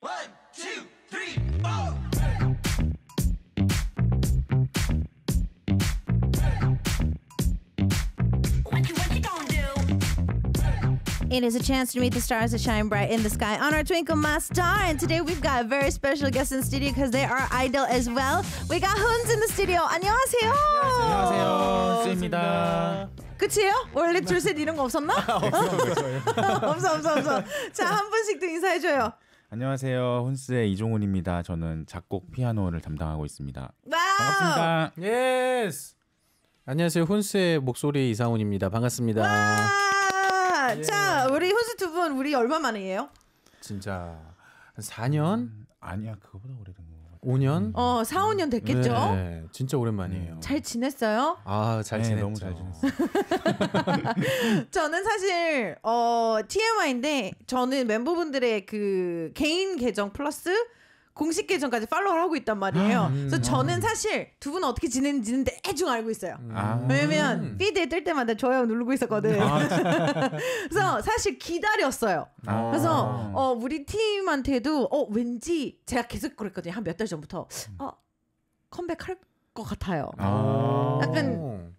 One, two, three, four. It is a chance to meet the stars that shine bright in the sky on our Twinkle My Star. And today we've got very special guests in the studio because they are idol as well. We got Huns in the studio. 안녕하세요. 안녕하세요. 수입니다. 그치요? 원래 둘셋 이런 거 없었나? 없어, 없어, 없어. 자, 한 분씩 더 인사해줘요. 안녕하세요. 혼스의 이종훈입니다. 저는 작곡 피아노를 담당하고 있습니다. 반갑습니다. 예스. 안녕하세요. 혼스의 목소리 이상훈입니다. 반갑습니다. 예. 자, 우리 혼스 두 분 우리 얼마 만이에요? 진짜 한 4년? 음, 아니야. 그거보다 오래된 5년? 어, 4, 5년 됐겠죠? 네, 네, 진짜 오랜만이에요. 네. 잘 지냈어요? 아, 잘 네, 지냈죠. 너무 잘 지냈어요. 저는 사실 어, TMI인데 저는 멤버분들의 그 개인 계정 플러스 공식 계정까지 팔로우를 하고 있단 말이에요. 아, 음, 그래서 저는 음. 사실 두 분은 어떻게 지내는지는 대충 알고 있어요. 음. 아, 왜냐면 음. 피드에 뜰 때마다 좋아요 누르고 있었거든. 아, 그래서 사실 기다렸어요. 아. 그래서 어, 우리 팀한테도 어, 왠지 제가 계속 그랬거든요. 한 몇 달 전부터 어, 컴백할 것 같아요. 아. 약간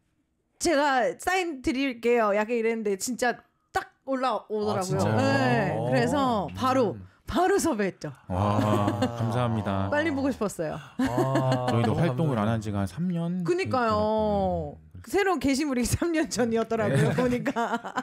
제가 사인 드릴게요. 약간 이랬는데 진짜 딱 올라오더라고요. 아, 네, 그래서 바로 음. 바로 섭외했죠. 와, 아, 감사합니다. 빨리 보고 싶었어요. 아, 저희도 활동을 안 한 지가 한 3년? 그니까요. 네, 음, 새로운 게시물이 3년 전이었더라고요, 네. 보니까.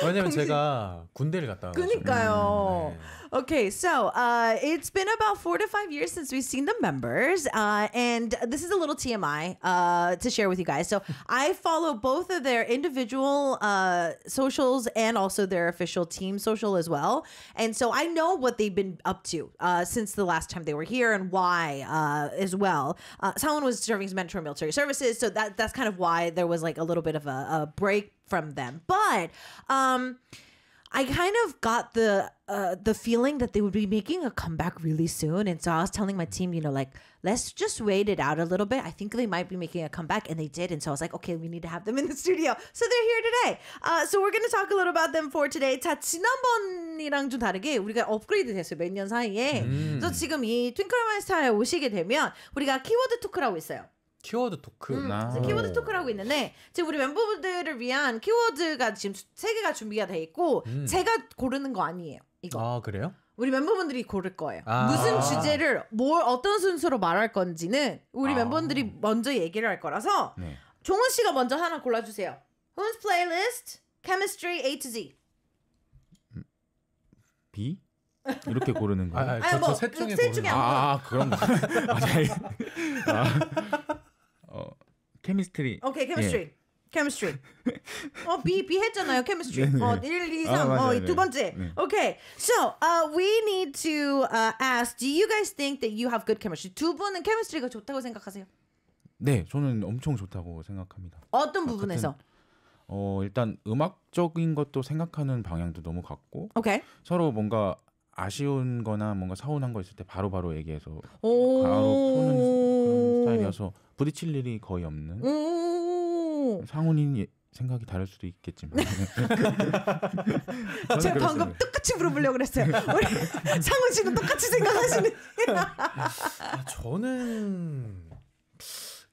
왜냐면 공식... 제가 군대를 갔다 왔어요. 그니까요. 음, 네. Okay, so uh, it's been about four to five years since we've seen the members, uh, and this is a little TMI uh, to share with you guys. So I follow both of their individual uh, socials and also their official team social as well, and so I know what they've been up to uh, since the last time they were here and why uh, as well. Someone was serving as mentor military services, so that that's kind of why there was like a little bit of a, a break from them, but. Um, I kind of got the uh, the feeling that they would be making a comeback really soon, and so I was telling my team, you know, like let's just wait it out a little bit. I think they might be making a comeback, and they did, and so I was like, okay, we need to have them in the studio, so they're here today. Uh, so we're gonna talk a little about them for today. 자 지난번이랑 좀 다르게 우리가 업그레이드 됐어요 몇 년 사이에. 음. 그래서 지금 이 트윙클 마스터에 오시게 되면 우리가 키워드 토크라고 있어요. 키워드 토크. 음, 아. 키워드 토크라고 있는데 지금 우리 멤버분들을 위한 키워드가 지금 세 개가 준비가 돼 있고 음. 제가 고르는 거 아니에요. 이거. 아 그래요? 우리 멤버분들이 고를 거예요. 아. 무슨 주제를 뭘 어떤 순서로 말할 건지는 우리 아. 멤버분들이 먼저 얘기를 할 거라서 네. 종훈 씨가 먼저 하나 골라주세요. Who's playlist? Chemistry A to Z. B? 이렇게 고르는 거예요? 아 아니, 아 뭐, 뭐셋 중에, 고르는 거. 아, 아, 그런 거. 아. 케미스트리. 오케이, 케미스트리. c h e m i 어, B, B 했잖아요. c h e m i 어, 1, 2, 3. 아, 어, 두 번째. 네. o k a So, uh, we need to uh, ask, do you guys think that you have good chemistry? 두 분은 c h e m i 가 좋다고 생각하세요? 네, 저는 엄청 좋다고 생각합니다. 어떤 아, 부분에서? 같은, 어, 일단 음악적인 것도 생각하는 방향도 너무 같고. o k a 서로 뭔가 아쉬운 거나 뭔가 서운한 거 있을 때 바로바로 바로 얘기해서 바로 푸는 스타일이어서 음. 부딪힐 일이 거의 없는 음, 음, 상훈이 예, 생각이 다를 수도 있겠지만 제가 방금 똑같이 물어보려고 그랬어요 우리 상훈 씨도 똑같이 생각하시는 아, 저는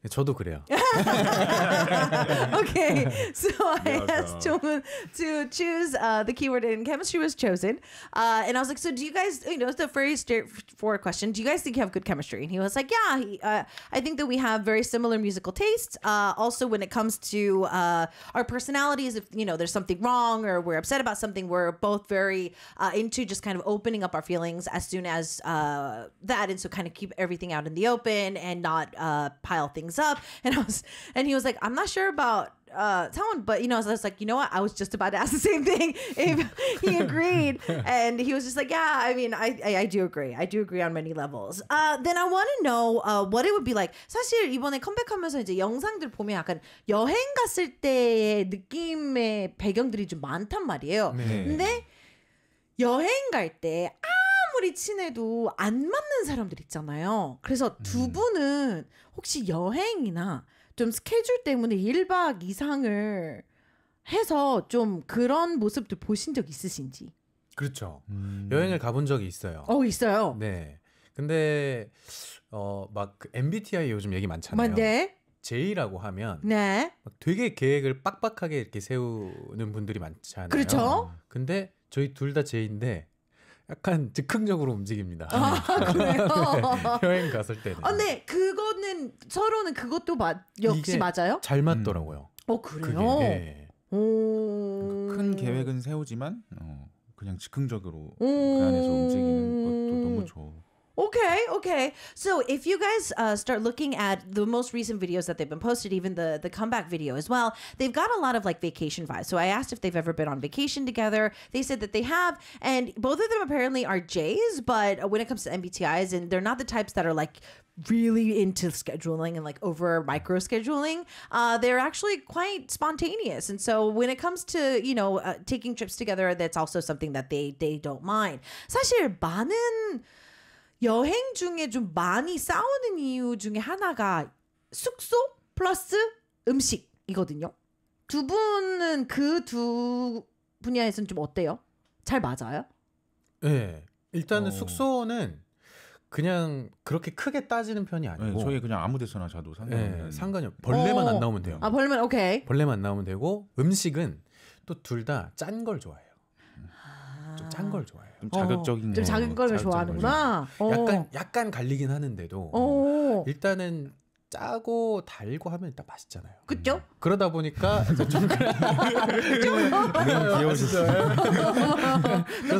저도 그래요. okay, so I asked Jongun to choose uh, the keyword, and chemistry was chosen. Uh, and I was like, "So do you guys? You know, it's a very straightforward question. Do you guys think you have good chemistry?" And he was like, "Yeah, he, uh, I think that we have very similar musical tastes. Uh, also, when it comes to uh, our personalities, if you know there's something wrong or we're upset about something, we're both very uh, into just kind of opening up our feelings as soon as that, and so kind of keep everything out in the open and not pile things." things up. And I was, and he was like, I'm not sure about uh, someone but you know, so I was like, you know what? I was just about to ask the same thing if he agreed. and he was just like, yeah, I mean, I, I, I do agree. I do agree on many levels. Uh, then I want to know uh, what it would be like. 사실 이번에 컴백하면서 이제 영상들 보면 약간 여행 갔을 때의 느낌의 배경들이 좀 많단 말이에요. 네. 근데 여행 갈때 아, 아리 친해도 안 맞는 사람들 있잖아요. 그래서 두 음. 분은 혹시 여행이나 좀 스케줄 때문에 1박 이상을 해서 좀 그런 모습들 보신 적 있으신지? 그렇죠. 음. 여행을 가본 적이 있어요. 어, 있어요. 네. 근데 어 막 MBTI 그 요즘 얘기 많잖아요. 네. J라고 하면 네. 되게 계획을 빡빡하게 이렇게 세우는 분들이 많잖아요. 그렇죠. 근데 저희 둘 다 J인데 약간 즉흥적으로 움직입니다. 아, 네. 그래요? 네, 여행 갔을 때는. 아, 네, 그거는 서로는 그것도 맞, 역시 맞아요? 잘 맞더라고요. 음. 어, 그래요? 그게, 네. 오... 그러니까 큰 계획은 세우지만 어, 그냥 즉흥적으로 그 안에서 움직이는 것도 너무 음. 좋고. okay, okay. So if you guys uh, start looking at the most recent videos that they've been posted, even the the comeback video as well, they've got a lot of like vacation vibes. So I asked if they've ever been on vacation together. They said that they have, and both of them apparently are J's. But when it comes to MBTIs, and they're not the types that are like really into scheduling and like over micro scheduling uh, they're actually quite spontaneous and so when it comes to you know uh, taking trips together that's also something that they they don't mind 사실 많은 여행 중에 좀 많이 싸우는 이유 중에 하나가 숙소 플러스 음식이거든요. 두 분은 그 두 분야에서는 좀 어때요? 잘 맞아요? 예. 네. 일단은 어. 숙소는 그냥 그렇게 크게 따지는 편이 예, 아니고 네, 저희 그냥 아무 데서나 자도 상관이 네, 상관이 없 벌레만 어. 안 나오면 돼요. 아, 벌레만 오케이. 벌레만 나오면 되고 음식은 또 둘 다 짠 걸 좋아해요. 아. 좀짠 걸 좋아해요. 어, 좀 자극적인 어, 좀 작은 걸 좋아하는구나. 어. 약간 약간 갈리긴 하는데도 어. 일단은 짜고 달고 하면 일단 맛있잖아요. 그죠? 그러다 보니까 좀 귀여우셨어요.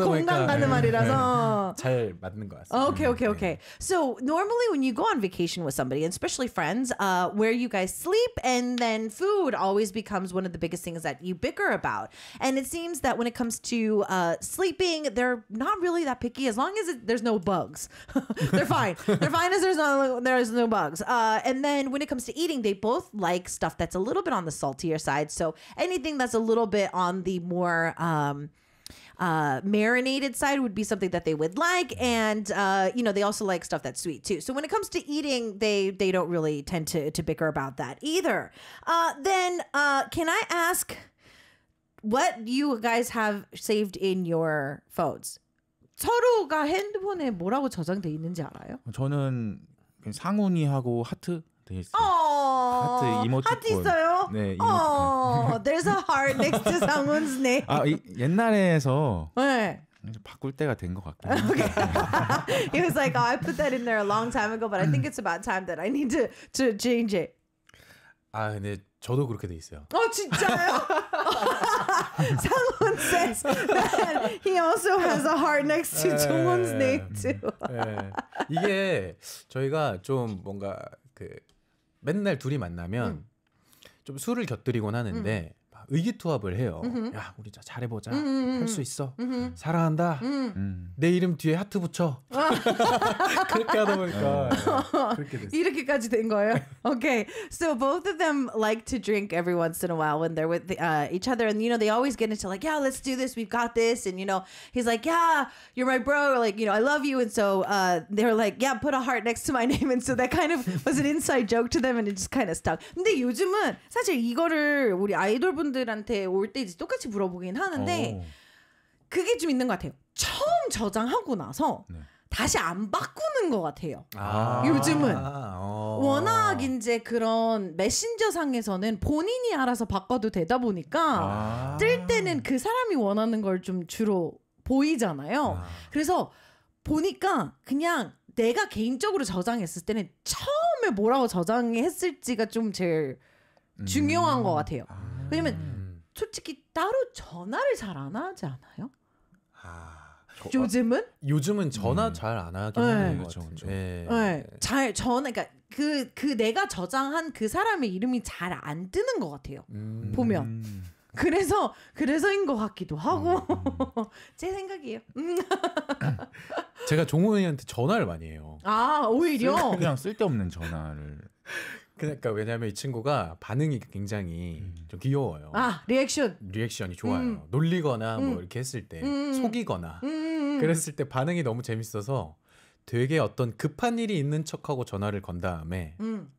공감 가는 말이라서 잘 맞는 것 같습니다. Okay, okay, okay. So normally when you go on vacation with somebody, and especially friends, uh, where you guys sleep and then food always becomes one of the biggest things that you bicker about. And it seems that when it comes to uh, sleeping, they're not really that picky as long as it, there's no bugs. they're fine. They're fine as there's no there is no bugs. Uh, and and then when it comes to eating, they both like stuff that's a little bit on the saltier side. So anything that's a little bit on the more um, uh, marinated side would be something that they would like, and uh, you know they also like stuff that's sweet too. So when it comes to eating, they they don't really tend to to bicker about that either. Uh, then uh, can I ask what you guys have saved in your phones? 서로가 핸드폰에 뭐라고 저장돼 있는지 알아요? 저는 상훈이하고 하트 되게 있어요. 어~ 하트 이모티콘. 하트 있어요? 네. 이모티콘. 어~ There's a heart next to someone's name. 아 이, 옛날에서. 네. 바꿀 때가 된것 같긴 해요. Okay. He was like, oh, I put that in there a long time ago, but I think it's about time that I need to to change it. 아, 근데 저도 그렇게 돼 있어요. 어, 진짜요? 상훈 says that he also has a heart next to 종훈's name too. 예. 이게 저희가 좀 뭔가 그 맨날 둘이 만나면 음. 좀 술을 곁들이곤 하는데 음. 의기투합을 해요. 음흠. 야, 우리 잘해보자. 할 있어. 음흠. 사랑한다. 음. 내 이름 뒤에 하트 붙여. 그렇게 하다 보니까 그렇게 이렇게까지 된 거예요. Okay, so both of them like to drink every once in a while when they're with the, uh, each other, and you know they always get into like, yeah, let's do this. We've got this, and you know he's like, yeah, you're my bro. like you know I love you, and so uh, they're like, yeah, put a heart next to my name, and so that kind of was an inside joke to them, and it just kind of stuck. 근데 요즘은 사실 이거를 우리 아이돌분들 친들한테올때 이제 똑같이 물어보긴 하는데 오. 어. 그게 좀 있는 것 같아요. 처음 저장하고 나서 네. 다시 안 바꾸는 것 같아요. 아~ 요즘은 어~ 워낙 이제 그런 메신저 상에서는 본인이 알아서 바꿔도 되다 보니까 아~ 뜰 때는 그 사람이 원하는 걸 좀 주로 보이잖아요. 아~ 그래서 보니까 그냥 내가 개인적으로 저장했을 때는 처음에 뭐라고 저장했을지가 좀 제일 음. 중요한 음~ 것 같아요. 아. 왜냐면 음. 솔직히 따로 전화를 잘 안 하지 않아요? 아, 요즘은? 아, 요즘은 전화 음. 잘안 하긴 네. 하는 거죠. 그렇죠. 네. 네. 잘 전화 그러니까 그, 그 내가 저장한 그 사람의 이름이 잘 안 뜨는 것 같아요. 음. 보면. 그래서 그래서인 것 같기도 하고 음. 제 생각이에요. 음. 제가 종훈이한테 전화를 많이 해요. 아 오히려 그냥 쓸데없는 전화를. 그러니까 왜냐하면 이 친구가 반응이 굉장히 음. 좀 귀여워요. 아 리액션. 리액션이 좋아요. 음. 놀리거나 뭐 음. 뭐 이렇게 했을 때 음, 음. 속이거나 음, 그랬을 때 반응이 너무 재밌어서 되게 어떤 급한 일이 있는 척하고 전화를 건 다음에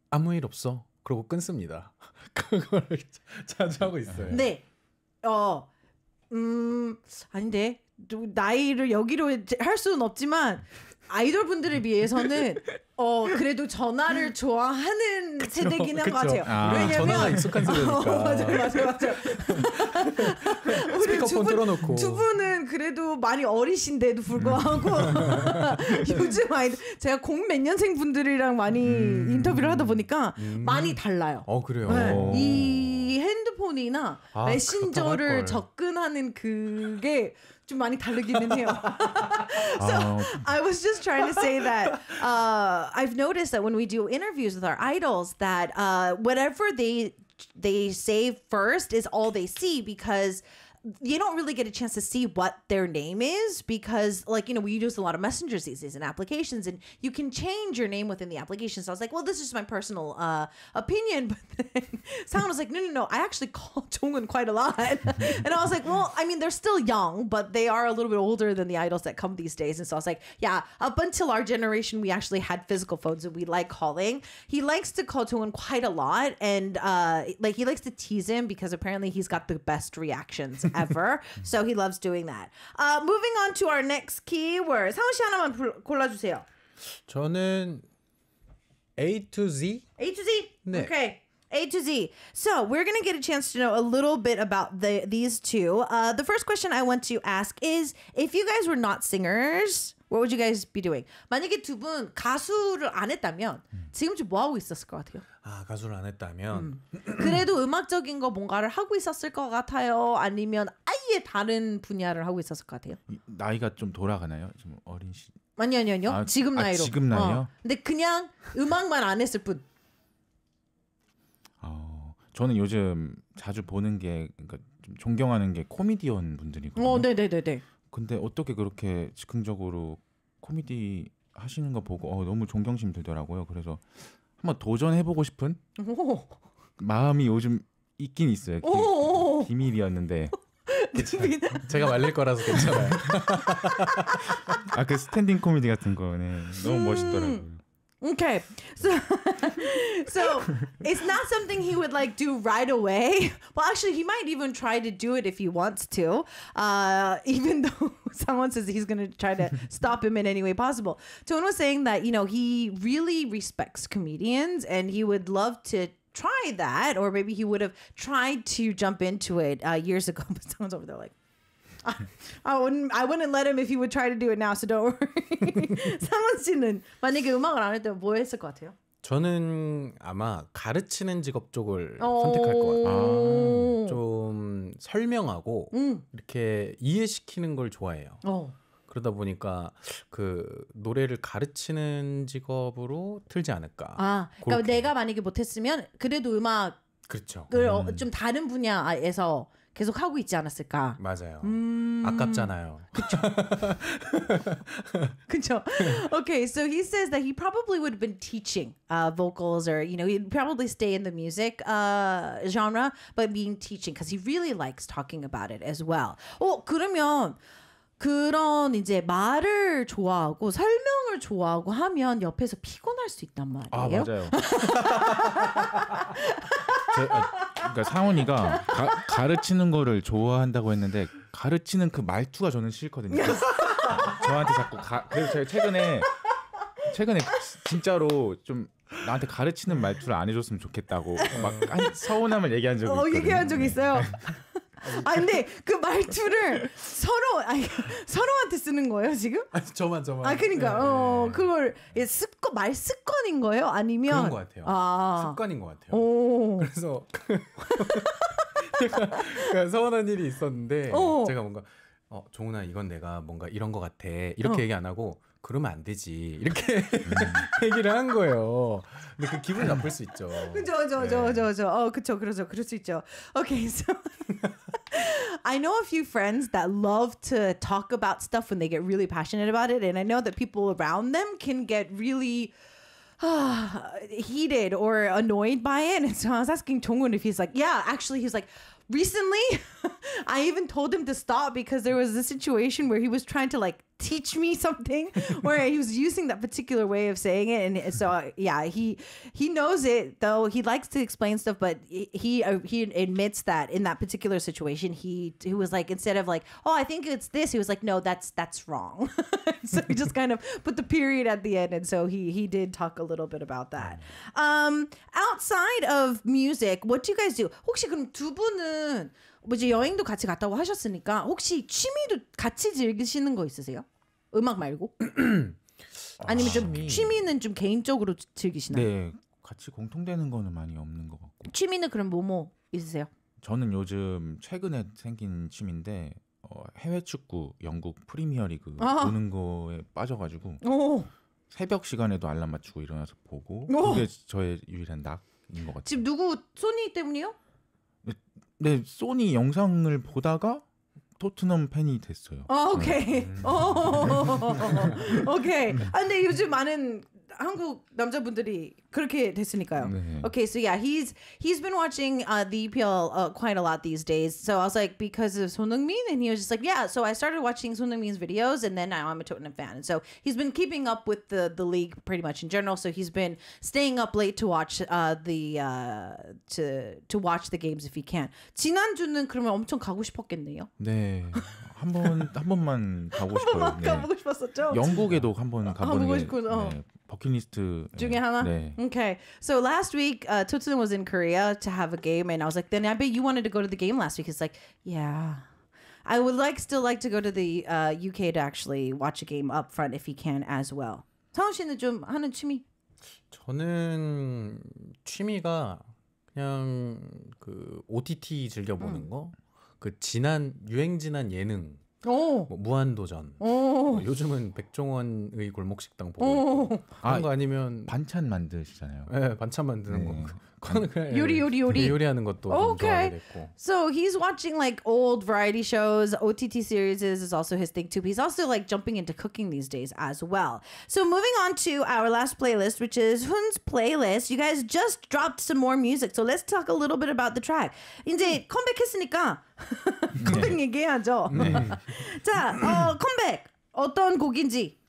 아무 일 없어. 그러고 끊습니다. 그걸 자주 하고 있어요. 네. 어. 음 아닌데 나이를 여기로 할 수는 없지만 아이돌 분들에 비해서는 음. 어 그래도 전화를 좋아하는 세대기한것 같아요. 아, 왜냐면 가 익숙한 어, 세대니까. 어, 맞아 맞아 맞아. 우리 두, 분, 두 분은 그래도 많이 어리신데도 불구하고 음. 요즘 아이들 제가 공 몇 년생 분들이랑 많이 음. 인터뷰를 하다 보니까 음. 많이 달라요. 어 그래요. 네. 이핸 어. 핸드폰이나 아, 메신저를 접근하는 그게 좀 많이 다르기는 해요. so I was just trying to say that uh, I've noticed that when we do interviews with our idols, that uh, whatever they they say first is all they see because you don't really get a chance to see what their name is because like you know we use a lot of messengers these days and applications and you can change your name within the application so i was like well this is my personal uh, opinion but then someone was like no no no i actually call Jongwon quite a lot and i was like well i mean they're still young but they are a little bit older than the idols that come these days and so i was like yeah up until our generation we actually had physical phones and we like calling he likes to call Jongwon quite a lot and uh, like he likes to tease him because apparently he's got the best reactions ever. so he loves doing that. Uh, moving on to our next keywords. 상훈 씨 하나만 골라주세요. 저는 A to Z. A to Z. 네. Okay. A to Z. So we're gonna get a chance to know a little bit about the these two. Uh, the first question I want to ask is: If you guys were not singers, What would you guys be doing? 만약에 두 분 가수를 안 했다면 음. 지금 좀뭐 하고 있었을 것 같아요? 아 가수를 안 했다면 음. 그래도 음악적인 거 뭔가를 하고 있었을 것 같아요. 아니면 아예 다른 분야를 하고 있었을 것 같아요. 나이가 좀 돌아가나요? 좀 어린 시. 아니 아니 아니요. 아, 아, 지금 나이로. 지금 나이요? 어. 근데 그냥 음악만 안 했을 뿐. 어, 저는 요즘 자주 보는 게 그러니까 좀 존경하는 게 코미디언 분들이거든요. 어, 네, 네, 네, 네. 근데 어떻게 그렇게 즉흥적으로 코미디 하시는 거 보고 어, 너무 존경심 들더라고요. 그래서 한번 도전해보고 싶은 오. 마음이 요즘 있긴 있어요. 기, 비밀이었는데. 제가 말릴 거라서 괜찮아요. 아 그 스탠딩 코미디 같은 거네 너무 음. 멋있더라고요. Okay. So so it's not something he would like do right away. Well, actually, he might even try to do it if he wants to. Uh, even though someone says he's going to try to stop him in any way possible. Tone was saying that, you know, he really respects comedians and he would love to try that or maybe he would have tried to jump into it uh, years ago but someone's over there like I wouldn't. I wouldn't let him if he would try to do it now. So don't worry. 상원 씨는 만약에 음악을 안 했다면 뭐 했을 것 같아요? 저는 아마 가르치는 직업 쪽을 어. 선택할 것 같아요. 아~ 좀 설명하고 음. 이렇게 이해시키는 걸 좋아해요. 어. 그러다 보니까 그 노래를 가르치는 직업으로 틀지 않을까. 아, 그러니까 내가 만약에 못했으면 그래도 음악 그렇죠. 어, 음. 어, 좀 다른 분야에서 계속 하고 있지 않았을까. 맞아요. 음... 아깝잖아요. 그렇죠. okay, so he says that he probably would have been teaching uh, vocals, or you know, he'd probably stay in the music uh, genre, but being teaching because he really likes talking about it as well. 어 그러면 그런 이제 말을 좋아하고 설명을 좋아하고 하면 옆에서 피곤할 수 있단 말이에요. 아 맞아요. 제, 아, 그러니까 상훈이가 가, 르치는 거를 좋아한다고 했는데 가르치는 그 말투가 저는 싫거든요. 저한테 자꾸 가, 그래서 제가 최근에 최근에 진짜로 좀 나한테 가르치는 말투를 안 해줬으면 좋겠다고 막 서운함을 얘기한 적이 있거요 어, 얘기한 적 네. 있어요. 아 근데 그 말투를 서로 아니 서로한테 쓰는 거예요 지금? 아 저만 저만. 아 그러니까 네, 네 어 네. 그걸 예, 습관 말 습관인 거예요 아니면 그런 것 같아요. 아. 습관인 것 같아요. 오. 그래서 제가 그러니까 서운한 일이 있었는데 오. 어. 제가 뭔가 어 종훈아 이건 내가 뭔가 이런 것 같아 이렇게 어. 얘기 안 하고 그러면 안 되지 이렇게 음. 얘기를 한 거예요. 근데 그 기분이 나쁠 수 있죠. 그죠, 그죠, 그죠, 그죠, 그죠. 어, 그쵸, 그러죠, 그럴 수 있죠. Okay, so I know a few friends that love to talk about stuff when they get really passionate about it, and I know that people around them can get really. heated or annoyed by it. And so I was asking Chongun if he's like, yeah, actually, he's like, recently, I even told him to stop because there was a situation where he was trying to like teach me something where he was using that particular way of saying it and so uh, yeah he he knows it though he likes to explain stuff but he uh, he admits that in that particular situation he he was like instead of like oh i think it's this he was like no that's that's wrong so he just kind of put the period at the end and so he he did talk a little bit about that um outside of music what do you guys do 혹시 그럼 두 분은 뭐이 여행도 같이 갔다고 하셨으니까 혹시 취미도 같이 즐기시는 거 있으세요? 음악 말고? 아니면 좀 취미. 취미는 좀 개인적으로 즐기시나요? 네, 같이 공통되는 거는 많이 없는 것 같고. 취미는 그럼 뭐뭐 있으세요? 저는 요즘 최근에 생긴 취미인데 어, 해외 축구 영국 프리미어리그 아하. 보는 거에 빠져가지고 오. 새벽 시간에도 알람 맞추고 일어나서 보고 오. 그게 저의 유일한 낙인 것 같아요. 지금 누구 소니 때문이요? 네, 소니 영상을 보다가 토트넘 팬이 됐어요. 아, 오케이. 네. 어, 오케이. 아, 근데 요즘 많은 한국 남자분들이 그렇게 됐으니까요. 네. Okay, so yeah, he's he's been watching uh, the EPL uh, quite a lot these days. So I was like, because of Son Heung-min, and he was just like, yeah. So I started watching Son Heung-min's videos, and then now I'm a Tottenham fan. And so he's been keeping up with the the league pretty much in general. So he's been staying up late to watch uh, the uh, to to watch the games if he can. 지난주는 그러면 엄청 가고 싶었겠네요. 네. 한번 한 번만 가보고 싶어요. 한 번만 가보고 싶었었죠. 영국에도 한번 가보는 게 싶구나. 네, 버킷리스트 중에 하나. 네. Okay, so last week uh, Totsun was in Korea to have a game, and I was like, then I bet you wanted to go to the game last week. He's like, yeah. I would like still like to go to the uh, UK to actually watch a game up front if he can as well. 성훈 씨는 좀 하는 취미? 저는 취미가 그냥 그 OTT 즐겨 보는 음. 거. 그 지난 유행 지난 예능 어. 뭐 무한도전. 어. 뭐 요즘은 백종원의 골목식당 보고 어. 있고. 그런 아, 거 아니면 반찬 만드시잖아요. 네, 반찬 만드는 네. 거. 요리 요리 요리 요리하는 것도 okay. So he's watching like old variety shows, OTT series is also his thing too. he's also like jumping into cooking these days as well. So moving on to our last playlist, which is Hun's playlist. You guys just dropped some more music, so let's talk a little bit about the track. 이제 컴백했으니까 컴백 얘기하죠. 자, 어, 컴백 어떤 곡인지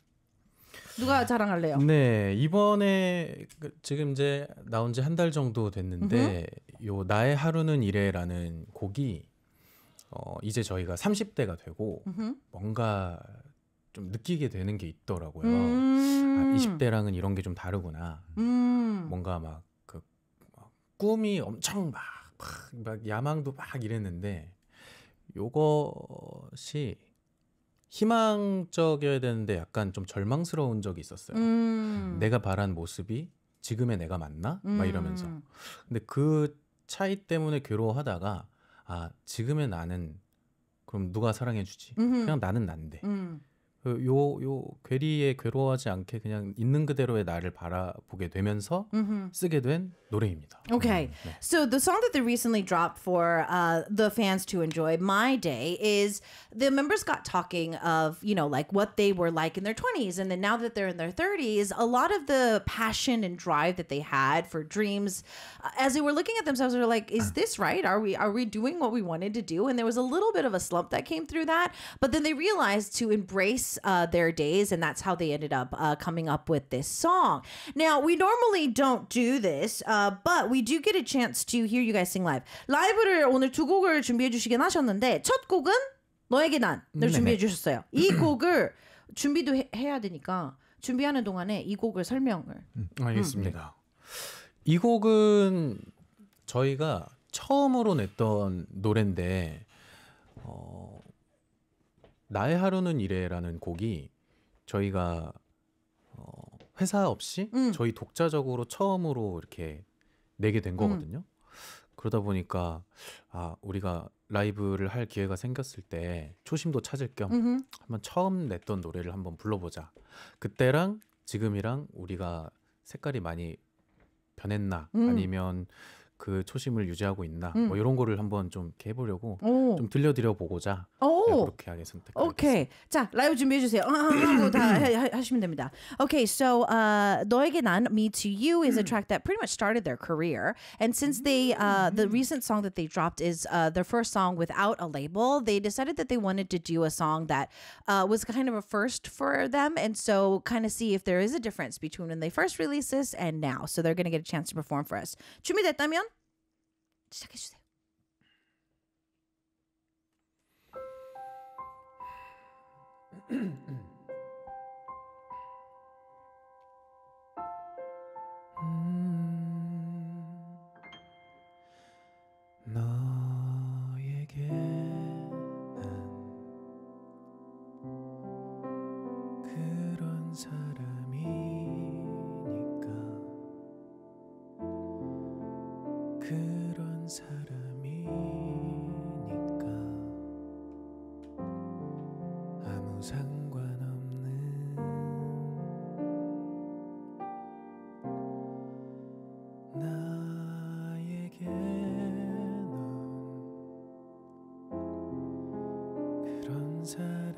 누가 자랑할래요? 네 이번에 그 지금 이제 나온 지 한 달 정도 됐는데 음흠. 요 나의 하루는 이래라는 곡이 어, 이제 저희가 30대가 되고 음흠. 뭔가 좀 느끼게 되는 게 있더라고요. 음~ 아, 20대랑은 이런 게 좀 다르구나. 음~ 뭔가 막 그 꿈이 엄청 막, 막, 막 야망도 막 이랬는데 요것이 희망적이어야 되는데 약간 좀 절망스러운 적이 있었어요. 음. 내가 바란 모습이 지금의 내가 맞나? 음. 막 이러면서. 음. 근데 그 차이 때문에 괴로워하다가 아 지금의 나는 그럼 누가 사랑해주지? 음흠. 그냥 나는 난데. 음. 요 요, 요 괴리에 괴로워하지 않게 그냥 있는 그대로의 나를 바라보게 되면서 mm-hmm. 쓰게 된 노래입니다. Okay. 음, 네. So the song that they recently dropped for uh, the fans to enjoy, My Day, is the members got talking of, you know, like what they were like in their 20s. And then now that they're in their 30s, a lot of the passion and drive that they had for dreams, uh, as they were looking at themselves, they were like, is this right? Are we, are we doing what we wanted to do? And there was a little bit of a slump that came through that. But then they realized to embrace that's uh, their days, and that's how they ended up uh, coming up with this song. Now, we normally don't do this, uh, but we do get a chance to hear you guys sing live. 라이브를 오늘 두 곡을 준비해 주시긴 하셨는데 첫 곡은 너에게 난을 준비해 주셨어요. 이 곡을 준비도 해, 해야 되니까 준비하는 동안에 이 곡을 설명을. 음, 알겠습니다. 음. 이 곡은 저희가 처음으로 냈던 노래인데 나의 하루는 이래라는 곡이 저희가 어, 회사 없이 음. 저희 독자적으로 처음으로 이렇게 내게 된 음. 거거든요. 음. 그러다 보니까 아 우리가 라이브를 할 기회가 생겼을 때 초심도 찾을 겸 음흠. 한번 처음 냈던 노래를 한번 불러보자. 그때랑 지금이랑 우리가 색깔이 많이 변했나 음. 아니면 그 초심을 유지하고 있나 음. 뭐 이런 거를 한번 좀 해보려고 오. 좀 들려드려 보고자 그렇게 오케이 자 라이브 준비해 주세요. 다 하시면 됩니다. Okay, so uh, 너에게 난 Me to You is a track that pretty much started their career, and since they uh, the recent song that they dropped is uh, their first song without a label, they decided that they wanted to do a song that uh, was kind of a first for them, and so kind of see if there is a difference between when they first released this and now. So they're going to get a chance to perform for us. 준비됐다면 시작해주세요在。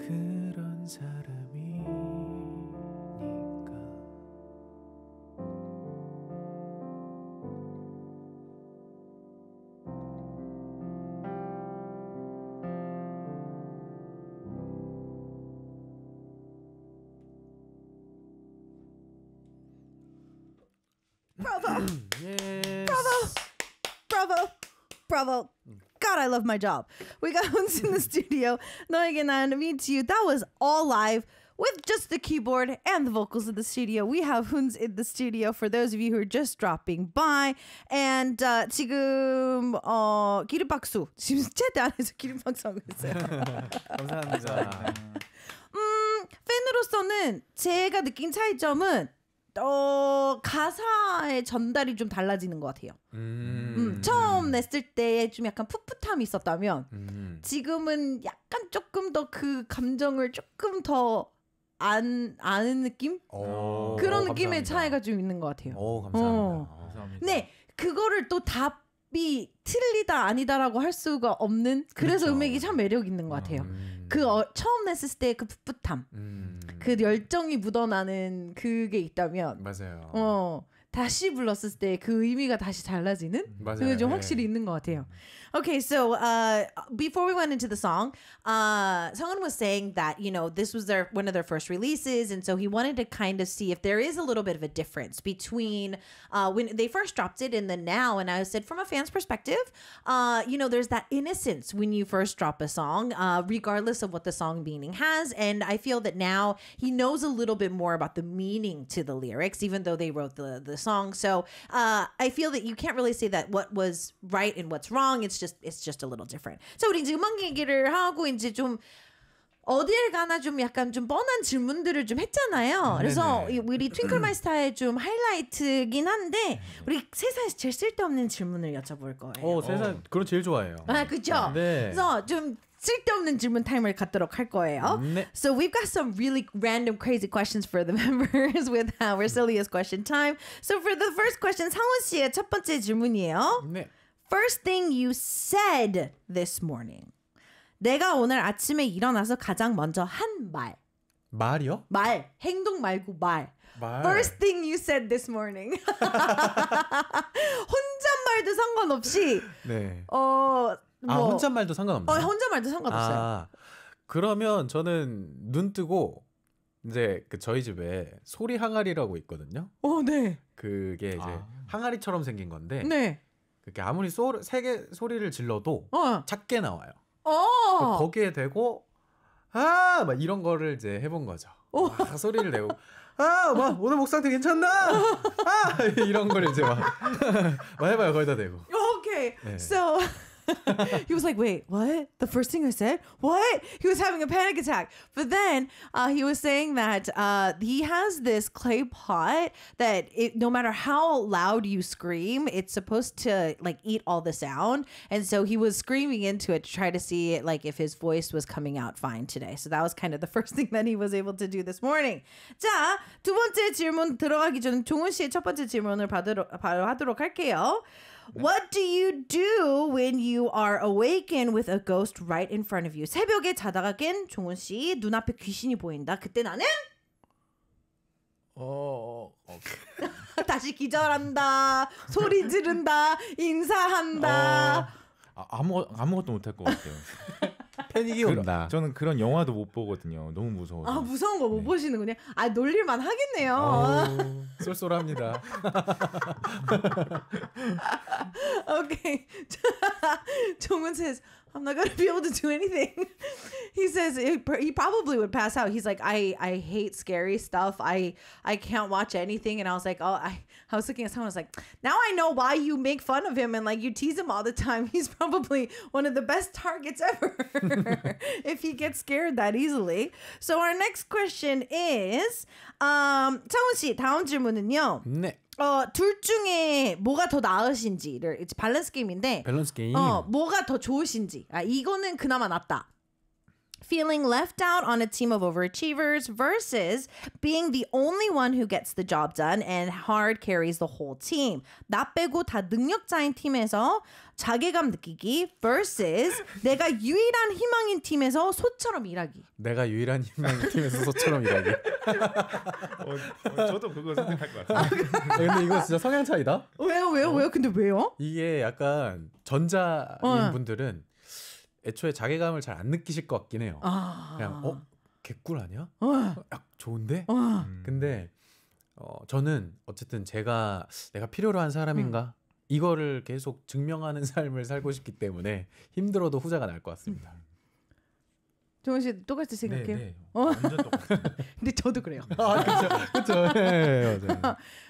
그런 사람 love my job. We got Hoons in the studio. Noig and me to you. That was all live with just the keyboard and the vocals in the studio. We have Huns in the studio for those of you who are just dropping by. And uh, 지금 어, 기름박수 지금 최대 안에서 기름박수 하고 있어요. 감사합니다. 음, 팬으로서는 제가 느낀 차이점은 어, 가사의 전달이 좀 달라지는 것 같아요. 음. 음. 음. 처음 냈을 때에 좀 약간 풋풋함이 있었다면 음. 지금은 약간 조금 더 그 감정을 조금 더 안, 아는 느낌? 오, 어. 그런 오, 어, 느낌의 차이가 좀 있는 것 같아요. 오, 어, 감사합니다. 어. 감사합니다. 네, 그거를 또 답이 틀리다 아니다라고 할 수가 없는 그래서 그렇죠. 음악이 참 매력 있는 것 같아요. 음. 그 어, 처음 냈을 때의그 풋풋함, 음. 그 열정이 묻어나는 그게 있다면, 맞아요. 어, 다시 불렀을 때 그 의미가 다시 달라지는 맞아요. 그게 좀 확실히 네. 있는 것 같아요. Okay, so uh, before we went into the song, uh, someone was saying that you know this was their one of their first releases, and so he wanted to kind of see if there is a little bit of a difference between uh, when they first dropped it and the now. And I said, from a fan's perspective, uh, you know, there's that innocence when you first drop a song, uh, regardless of what the song meaning has. And I feel that now he knows a little bit more about the meaning to the lyrics, even though they wrote the the song. So uh, I feel that you can't really say that what was right and what's wrong. It's just it's just a little different. 자, 우리 지금 음악 얘기를 하고 이제 좀 어딜 가나 좀 약간 좀 뻔한 질문들을 좀 했잖아요. 그래서 네네. 우리 트윙클마이스타의 좀 하이라이트긴 한데 음. 우리 세상에서 제일 쓸데없는 질문을 여쭤볼 거예요. 어, 세상 어. 그런 제일 좋아해요. 아, 그죠. 네. 그래서 좀 쓸데없는 질문 타임을 갖도록 할 거예요. 네. So we've got some really random crazy questions for the members with our silliest question time. So for the first question, 상훈 씨의 첫 번째 질문이에요. 네. first thing you said this morning. 내가 오늘 아침에 일어나서 가장 먼저 한 말. 말이요? 말. 행동 말고 말. 말. First thing you said this morning. 혼잣말도 상관없이. 네. 어. 아, 뭐, 아 혼잣말도 상관없나요? 어 혼잣말도 상관없어요. 아, 그러면 저는 눈 뜨고 이제 그 저희 집에 소리 항아리라고 있거든요. 어, 네. 그게 이제 아. 항아리처럼 생긴 건데. 네. 그게 아무리 소리 세게 소리를 질러도 어. 작게 나와요. 어. 그러니까 거기에 대고 아막 이런 거를 이제 해본 거죠. 어. 막 소리를 내고 아막 오늘 목 상태 괜찮나? 아 이런 걸 이제 막, 막 해봐요 거기다 대고. 오케이. 네. So. he was like, wait, what? The first thing I said? What? He was having a panic attack. But then uh, he was saying that uh, he has this clay pot that it, no matter how loud you scream, it's supposed to like eat all the sound. And so he was screaming into it to try to see it, like if his voice was coming out fine today. So that was kind of the first thing that he was able to do this morning. 자, 두 번째 질문 들어가기 전에 종훈 씨의 첫 번째 질문을 받으러, 하도록 할게요. What do you do when you are awakened with a ghost right in front of you? 새벽에 자다가 깬 종훈 씨 눈앞에 귀신이 보인다. 그때 나는 어, 어. 다시 기절한다. 소리 지른다. 인사한다. 어, 아무 아무것도 못 할 것 같아요. 패닉이 온다. 저는 그런 영화도 못 보거든요. 너무 무서워. 아 무서운 거 못 보시는군요. 아 놀릴만 하겠네요. 어우, 쏠쏠합니다. okay. Jungwon says, I'm not gonna be able to do anything. he says it, he probably would pass out. He's like, I I hate scary stuff. I I can't watch anything. And I was like, oh, I I was looking at someone I was like, now I know why you make fun of him and like you tease him all the time. He's probably one of the best targets ever if he gets scared that easily. So our next question is, 창훈 씨 다음 질문은요. 네. 어, 둘 중에 뭐가 더 나으신지를 이제 밸런스 게임인데 밸런스 게임. 어, 뭐가 더 좋으신지. 아, 이거는 그나마 낫다. feeling left out on a team of overachievers versus being the only one who gets the job done and hard carries the whole team. 나 빼고 다 능력자인 팀에서 자괴감 느끼기 versus 내가 유일한 희망인 팀에서 소처럼 일하기. 내가 유일한 희망인 팀에서 소처럼 일하기. 어, 어, 저도 그거 선택할 것 같아요. 근데 이거 진짜 성향 차이다. 왜요? 왜요? 왜요? 근데 왜요? 이게 약간 전자인 어. 분들은 애초에 자괴감을 잘 안 느끼실 것 같긴 해요. 아. 그냥 어 개꿀 아니야? 어. 약 좋은데? 어. 음. 근데 어 저는 어쨌든 제가 내가 필요로 한 사람인가 음. 이거를 계속 증명하는 삶을 살고 싶기 때문에 힘들어도 후자가 날 것 같습니다. 음. 정원 씨 똑같이 생각해요? 네, 네. 어. 완전 똑같 근데 저도 그래요. 그렇죠. 그렇죠. 네, 네,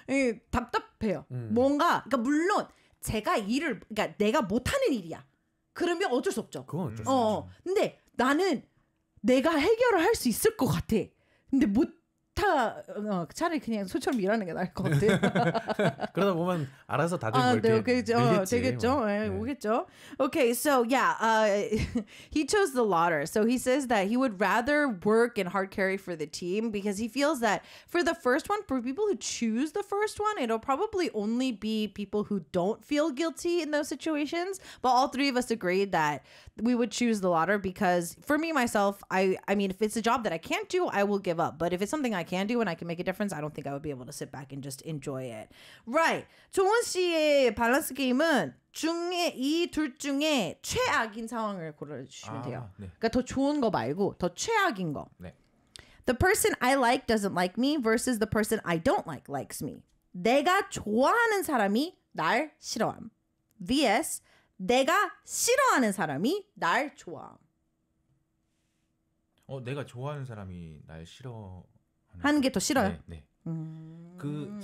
네 답답해요. 음. 뭔가 그러니까 물론 제가 일을 그러니까 내가 못 하는 일이야. 그러면 어쩔 수 없죠. 그건 어쩔 수 어, 없죠. 어, 근데 나는 내가 해결을 할 수 있을 것 같아. 근데 못 싫다. 어, 차라리 그냥 소처럼 일하는 게 나을 것 같아. 그러다 보면 알아서 다들 아, 뭐 네, 늘겠지, 되겠죠. 뭐. 네. 오겠죠. Okay, so yeah, uh, he chose the latter. So he says that he would rather work and hard carry for the team because he feels that for the first one, for people who choose the first one, it'll probably only be people who don't feel guilty in those situations. But all three of us agreed that we would choose the latter because for me myself, I I mean, if it's a job that I can't do, I will give up. But if it's something I can do and I can make a difference, I don't think I would be able to sit back and just enjoy it. Right. 조원 씨의 밸런스 게임은 중에 이 둘 중에 최악인 상황을 고르시면 아, 돼요. 네. 그러니까 더 좋은 거 말고 더 최악인 거. 네. The person I like doesn't like me versus the person I don't like likes me. 내가 좋아하는 사람이 날 싫어함. vs 내가 싫어하는 사람이 날 좋아함. 어, 내가 좋아하는 사람이 날 싫어 하는 게 더 싫어요. 네, 네. 음... 그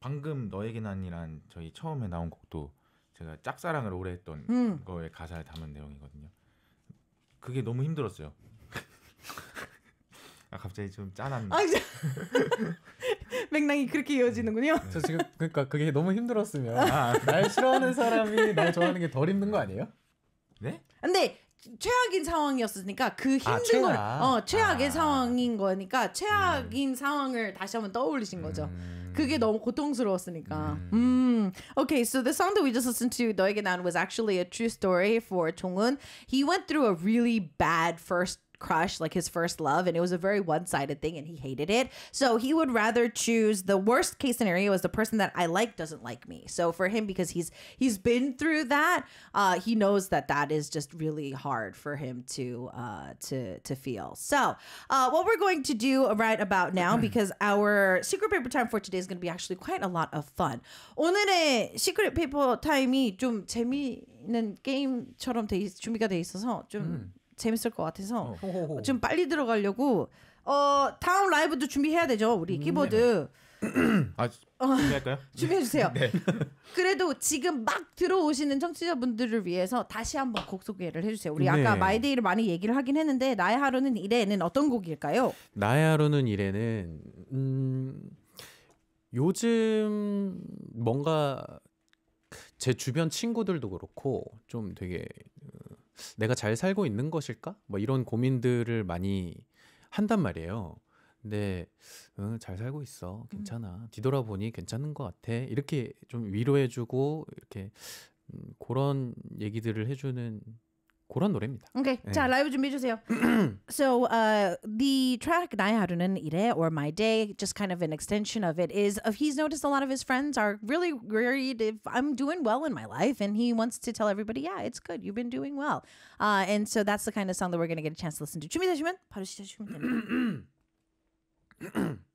방금 너에게 난이란 저희 처음에 나온 곡도 제가 짝사랑을 오래 했던 음. 거에 가사를 담은 내용이거든요. 그게 너무 힘들었어요. 아 갑자기 좀짠합 아, 맥락이 그렇게 이어지는군요. 네. 저 지금 그러니까 그게 너무 힘들었으면 아, 날 싫어하는 사람이 날 좋아하는 게덜 힘든 거 아니에요? 네? 근데 최악인 상황이었으니까 그 힘든 아, 최악. 걸 어, 최악의 아. 상황인 거니까 최악인 음. 상황을 다시 한번 떠올리신 거죠. 음. 그게 너무 고통스러웠으니까. 음. Okay, so the song that we just listened to, 너에게 난 was actually a true story for 종은. He went through a really bad first crush, like his first love, and it was a very one sided thing and he hated it. So he would rather choose the worst case scenario is the person that I like doesn't like me. So for him, because he's he's been through that, uh, he knows that that is just really hard for him to uh, to to feel. So uh, what we're going to do right about now, because our secret paper time for today is going to be actually quite a lot of fun. 오늘의 secret paper time이 좀 재미있는 게임처럼 돼, 준비가 돼 있어서 좀 재밌을 것 같아서 어. 지금 빨리 들어가려고 어 다음 라이브도 준비해야 되죠 우리 음, 키보드. 음, 아 어, 준비할까요? 준비해 주세요. 네. 그래도 지금 막 들어오시는 청취자분들을 위해서 다시 한번 곡 소개를 해주세요. 우리 아까 네. 마이데이를 많이 얘기를 하긴 했는데 나의 하루는 이래는 어떤 곡일까요? 나의 하루는 이래는 음, 요즘 뭔가 제 주변 친구들도 그렇고 좀 되게 내가 잘 살고 있는 것일까? 뭐 이런 고민들을 많이 한단 말이에요. 근데 응, 잘 살고 있어. 괜찮아. 음. 뒤돌아보니 괜찮은 것 같아. 이렇게 좀 위로해주고 이렇게 음, 그런 얘기들을 해주는 그런 노래입니다. Okay. 네. 자, 라이브 준비해 주세요. so, uh, the track 나의 하루는 이래 or my day, just kind of an extension of it is he's noticed a lot of his friends are really worried if I'm doing well in my life and he wants to tell everybody, yeah, it's good. You've been doing well. Uh, and so that's the kind of song that we're going to get a chance to listen to. 준비되시면 바로 됩니다.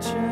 try.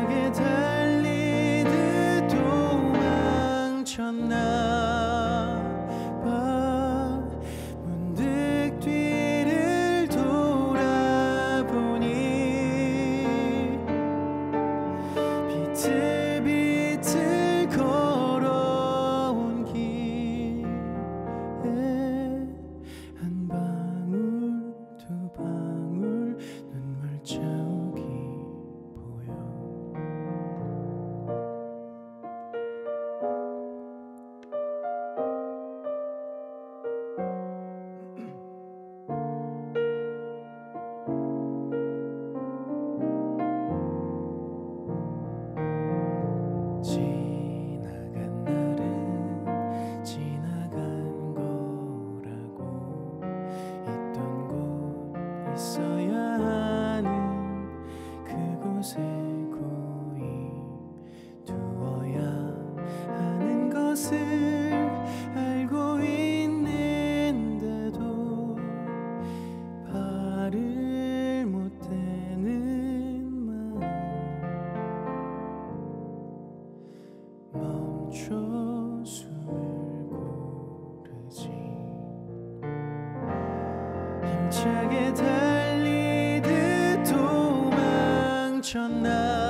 차게 달리듯 도망쳤나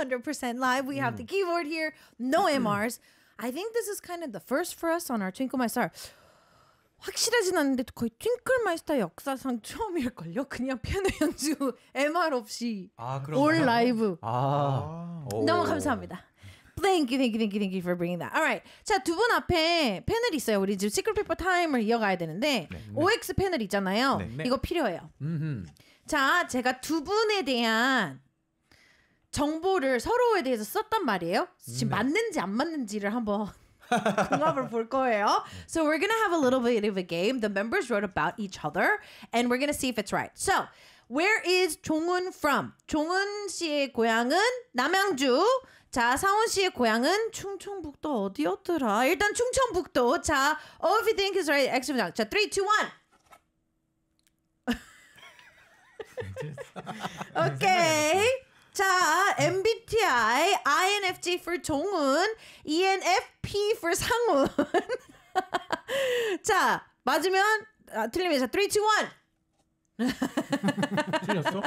100% live. We mm. have the keyboard here, no MRs. I think this is kind of the first for us on our Twinkle My Star. 확실하진 않은데 거의 팅클마이스터 역사상 처음일걸요. 그냥 피아노 연주 MR 없이 아, 올 라이브. 아, 너무 감사합니다. Thank you, thank you, thank you, thank you for bringing that. Alright, 자 두 분 앞에 패널 있어요. 우리 지금 시크릿 페퍼 타임을 이어가야 되는데 네, 네. OX 패널 있잖아요. 네, 이거 필요해요. 음흠. 자 제가 두 분에 대한 정보를 서로에 대해서 썼단 말이에요. 지금 네. 맞는지 안 맞는지를 한번 so we're gonna have a little bit of a game. The members wrote about each other, and we're gonna see if it's right. So where is 종훈 from? 종훈 씨의 고향은 남양주. 자, 사원 씨의 고향은 충청북도 어디였더라? 일단 충청북도. 자, all if you think is right, X 분장. 자, 3, 2, 1. okay. 자, MBTI, INFJ for 종은, ENFP for 상훈. 자, 맞으면, 아, 틀리면, 자, 3, 2, 1. 틀렸어?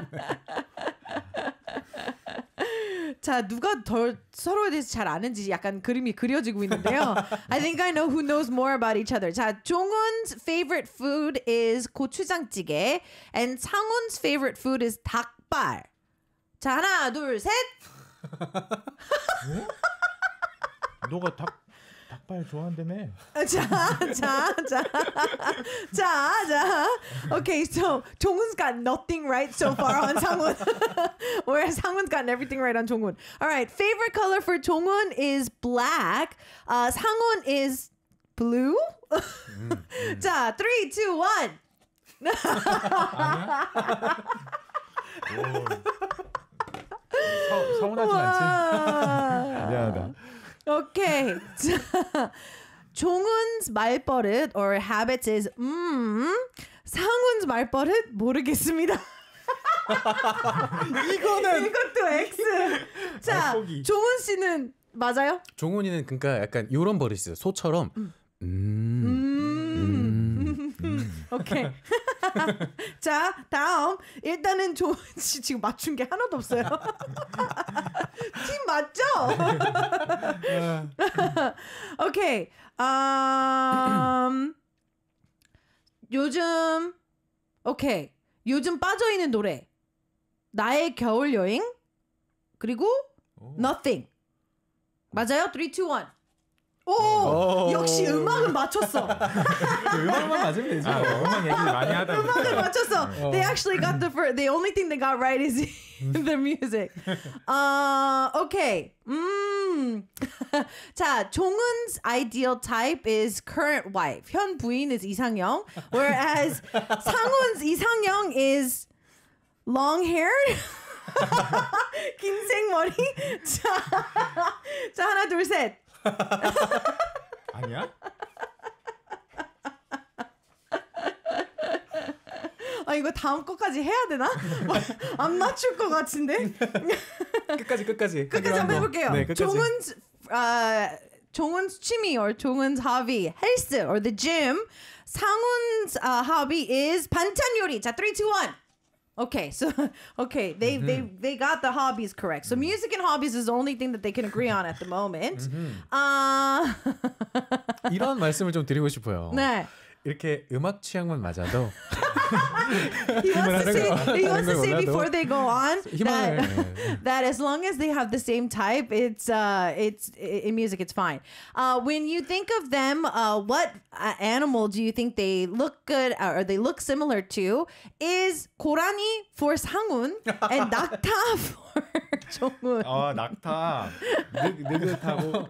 자 누가 덜 서로에 대해서 잘 아는지 약간 그림이 그려지고 있는데요. I think I know who knows more about each other. 자 종훈's favorite food is 고추장찌개, and 상훈's favorite food is 닭발. 자 하나 둘 셋. 너가 닭 닭발 좋아한다며? Okay, so Jonghoon's got nothing right so far on Sangwon, whereas Sangwon's gotten everything right on Jonghoon. All right, favorite color for Jonghoon is black. Uh, Sangwon is blue. 음, 자, three, two, 서운하진 않지. 미안하다. 오케이. 자, 종훈 말버릇 or habits is 음상훈 말버릇 모르겠습니다. 이거는 이것도 X. 자, 종훈 씨는 맞아요? 종훈이는 그러니까 약간 이런 버릇이 있어요. 소처럼 음. 음. 음. 음. 오케이. 자, 다음. 일단은 조, 씨 지금 맞춘 게 하나도 없어요. 팀 맞죠? 오케이. 음, 요즘, 오케이. 요즘 빠져있는 노래. 나의 겨울 여행. 그리고, 오. nothing. 맞아요? 3, 2, 1. 오, 오~ 역시 음악은 맞췄어. 음악만 맞으면 되죠. 아, 음악 얘기 많이 하다. 음악은 맞췄어. 어. They actually got the first. The only thing they got right is the music. Uh, okay. 음. 자, 종은's ideal type is current wife. 현 부인 is 이상형, whereas 상훈's 이상형 is long-haired. 긴생 머리. 자, 자 하나 둘 셋. 아니야? 아 이거 다음 거까지 해야 되나? 안 맞출 것 같은데. 끝까지 끝까지. 끝까지 한번 네, 해볼게요. 네, 끝까지. 은아 종훈's 취미 or 종훈's hobby, 헬스 or the gym. 상훈's uh, 아, hobby is 반찬 요리. 자, 3, 2, 1. Okay, so okay, they mm-hmm. they they got the hobbies correct. So mm-hmm. music and hobbies is the only thing that they can agree on at the moment. Mm-hmm. Uh... 이런 말씀을 좀 드리고 싶어요. 네. 이렇게 음악 취향만 맞아도 he wants to say, wants to say before they go on that, that as long as they have the same type, it's uh, it's in music, it's fine. Uh, when you think of them, uh, what uh, animal do you think they look good uh, or they look similar to? Is Korani for Sangun and 낙타 종은. 아 낙타 느, 긋하고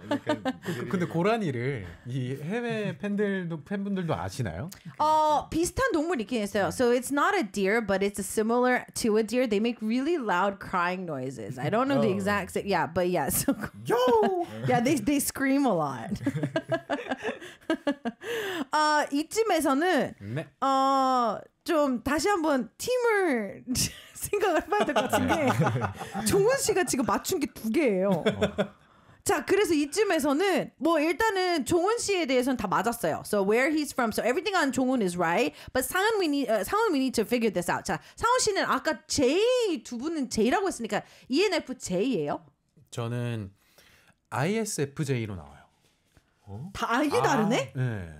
근데 고라니를 이 해외 팬들도 팬분들도 아시나요? 어 비슷한 동물 있긴 했어요. So it's not a deer, but it's similar to a deer. They make really loud crying noises. I don't know the exact. Yeah, but yeah. So yo. yeah, they they scream a lot. 아 이쯤에서는 네. 어좀 다시 한번 팀을 생각을 해봐야 될것 같은데 정훈 씨가 지금 맞춘 게 두 개예요. 어. 자, 그래서 이쯤에서는 뭐 일단은 종훈 씨에 대해서는 다 맞았어요. So where he's from, so everything on 종훈 is right. But 상은 we need, uh, 상은 we need to figure this out. 자, 상훈 씨는 아까 J 두 분은 J라고 했으니까 ENFJ예요? 저는 ISFJ로 나와요. 어? 다 아예 아, 다르네? 네.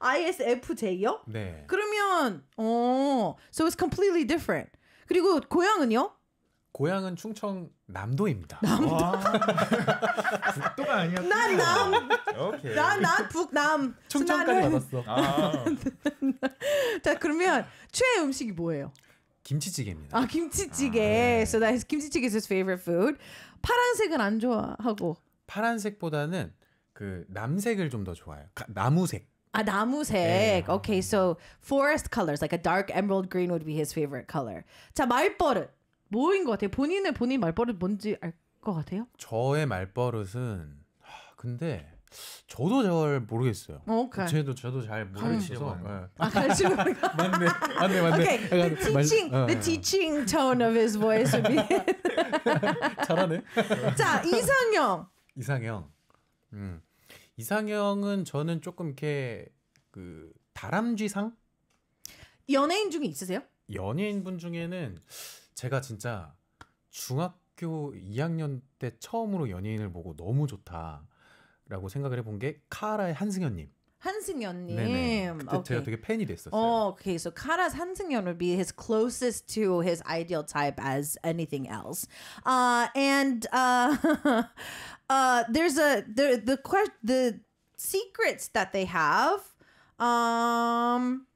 ISFJ요? 네. 그러면 어, so it's completely different. 그리고 고향은요? 고향은 충청 남도입니다. 남도. 북도가 아니야. 난 남. 오케이. 난난 북남. 충청까지 받어 아. 자 그러면 최애 음식이 뭐예요? 김치찌개입니다. 아 김치찌개. 아, 네. So that is 김치찌개 is his favorite food. 파란색은 안 좋아하고. 파란색보다는 그 남색을 좀 더 좋아해요. 가, 나무색. 아 나무색. Yeah. Okay, so forest colors like a dark emerald green would be his favorite color. 자 말버릇 뭐인 것 같아요? 본인의 본인 말버릇 뭔지 알것 같아요? 저의 말버릇은 하, 근데 저도 잘 모르겠어요. 오케이. 저도 저도 잘 모르겠어서. 아, 가르치는 거. 맞네. 맞네, 맞네. Okay. The teaching, 어, the teaching tone of his voice would be. 잘하네. 자, 이상형. 이상형. 음. 이상형은 저는 조금 이렇게 그 다람쥐상 연예인 중에 있으세요? 연예인분 중에는 제가 진짜 중학교 2학년 때 처음으로 연예인을 보고 너무 좋다라고 생각을 해본 게 카라의 한승현님. 한승연님. 네네. 그때 okay. 제가 되게 팬이 됐었어요. Oh, okay, so Karas Hanseungyeon would be his closest to his ideal type as anything else. Uh, and uh, uh, there's a the the que- the secrets that they have. Um,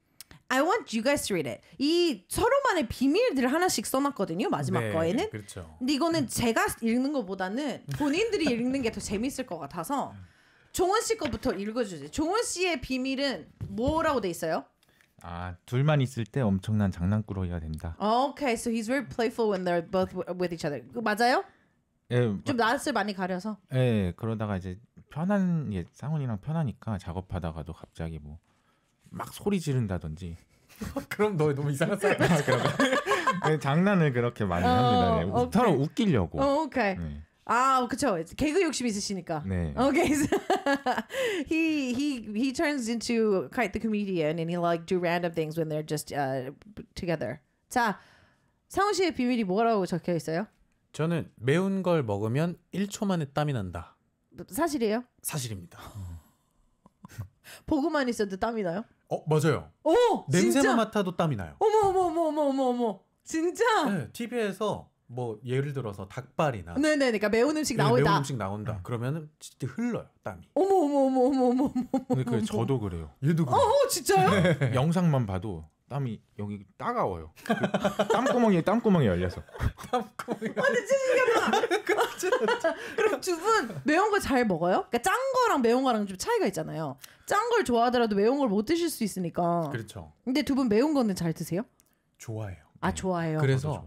I want you guys to read it. 이 서로만의 비밀들을 하나씩 써놨거든요. 마지막 네, 거에는. 그렇죠. 근데 이거는 제가 읽는 것보다는 본인들이 읽는 게 더 재밌을 것 같아서. 종원 씨 거부터 읽어주세요. 종원 씨의 비밀은 뭐라고 돼 있어요? 아 둘만 있을 때 엄청난 장난꾸러기가 됩다 Okay, so he's very playful when they're both with each other. 그 맞아요? 예, 좀 낯을 많이 가려서. 예, 예. 그러다가 이제 편한 예, 쌍훈이랑 편하니까 작업하다가도 갑자기 뭐 막 소리 지른다든지. 그럼 너 너무 이상한 사람. 네, 장난을 그렇게 많이 합니다. 어, 네, 서로 웃기려고. 오, 어, 오케이. 네. 아, 그렇죠 개그 욕심 있으시니까. 네. Okay. So he he he turns into quite the comedian, and he like do random things when they're just uh, together. 자, 상훈 씨의 비밀이 뭐라고 적혀 있어요? 저는 매운 걸 먹으면 1초 만에 땀이 난다. 사실이에요? 사실입니다. 보고만 있어도 땀이 나요? 어 맞아요. 오 냄새만 진짜? 맡아도 땀이 나요. 어머 어머 어머 어머 어머 어머 진짜? 네, TV에서 뭐 예를 들어서 닭발이나 네 네 그러니까 매운 음식 네, 나온다. 매운 음식 나온다. 네. 그러면은 진짜 흘러요 땀이. 어머 어머 어머 어머 어머. 근데 그 저도 그래요. 얘도 그래요. 어 진짜요? 네. 영상만 봐도 땀이 여기 따가워요. 그 땀구멍이 땀구멍이 열려서. 땀구멍이. 아, 근데 찐이가 그럼 두 분 매운 거 잘 먹어요? 그러니까 짠 거랑 매운 거랑 좀 차이가 있잖아요. 짠 걸 좋아하더라도 매운 걸 못 드실 수 있으니까. 그렇죠. 근데 두 분 매운 거는 잘 드세요? 좋아해요. 아 네. 좋아해요. 그래서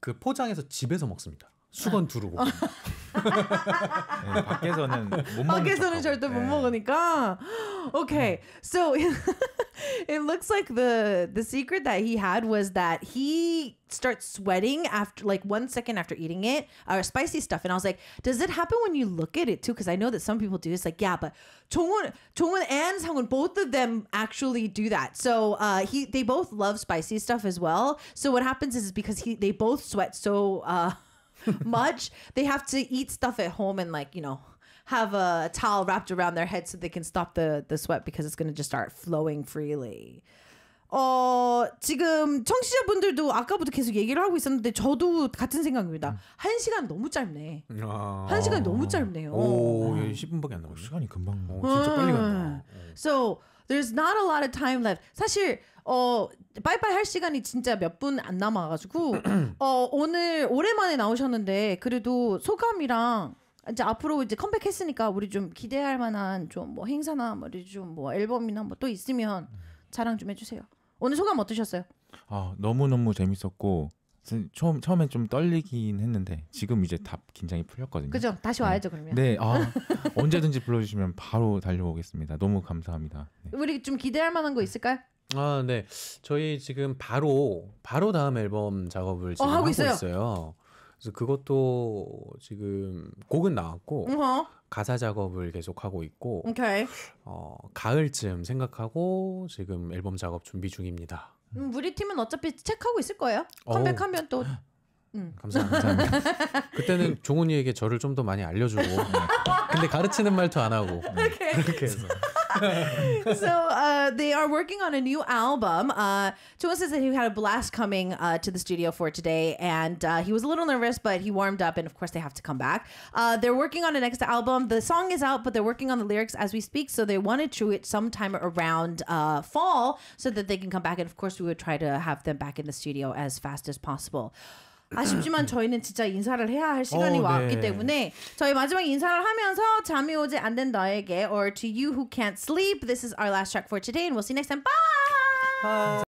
그 포장해서 집에서 먹습니다. 수건 두르고. 네, 밖에서는 못 밖에서는 절대 못 먹으니까. Okay, so it looks like the the secret that he had was that he starts sweating after like one second after eating it or uh, spicy stuff, and I was like, does it happen when you look at it too? Because I know that some people do. It's like yeah, but Chongun, Chongun and Sangun, both of them actually do that. So uh, he they both love spicy stuff as well. So what happens is because he they both sweat so. Uh, much. They have to eat stuff at home and like you know have a towel wrapped around their head so they can stop the the sweat because it's going to just start flowing freely. 어, 지금 청취자분들도 아까부터 계속 얘기를 하고 있었는데 저도 같은 생각입니다. 한 시간 너무 짧네. 아~ 한 시간 너무 짧네요. 오, 오. 10분밖에 안 남았네. 시간이 금방. 어, 진짜 빨리 간다. So, there's not a lot of time left. 사실 어 빠이빠이 할 시간이 진짜 몇 분 안 남아가지고 어 오늘 오랜만에 나오셨는데 그래도 소감이랑 이제 앞으로 이제 컴백했으니까 우리 좀 기대할 만한 좀 뭐 행사나 뭐 우리 좀뭐 앨범이나 뭐 또 있으면 자랑 좀 해주세요. 오늘 소감 어떠셨어요? 아 너무 너무 재밌었고 처음 처음엔 좀 떨리긴 했는데 지금 이제 답 긴장이 풀렸거든요. 그죠? 다시 네. 와야죠 네. 그러면. 네, 아, 언제든지 불러주시면 바로 달려오겠습니다. 너무 감사합니다. 네. 우리 좀 기대할 만한 거 있을까요? 아, 네. 저희 지금 바로 바로 다음 앨범 작업을 어, 지금 어, 하고, 하고 있어요. 있어요. 그래서 그것도 지금 곡은 나왔고 uh-huh. 가사 작업을 계속 하고 있고 okay. 어, 가을쯤 생각하고 지금 앨범 작업 준비 중입니다. 음, 우리 팀은 어차피 체크하고 있을 거예요. 컴백하면 또 음. 감사합니다. 그때는 종훈이에게 저를 좀 더 많이 알려주고 근데 가르치는 말도 안 하고 음, 그렇게 해서 so uh, they are working on a new album. Uh, Tua says that he had a blast coming uh, to the studio for today, and uh, he was a little nervous, but he warmed up. And of course, they have to come back. Uh, they're working on a next album. The song is out, but they're working on the lyrics as we speak. So they want to it sometime around uh, fall so that they can come back. And of course, we would try to have them back in the studio as fast as possible. 아쉽지만 저희는 진짜 인사를 해야 할 시간이 어, 왔기 네. 때문에 저희 마지막 인사를 하면서 잠이 오지 않는 너에게 or to you who can't sleep this is our last track for today and we'll see you next time bye. bye.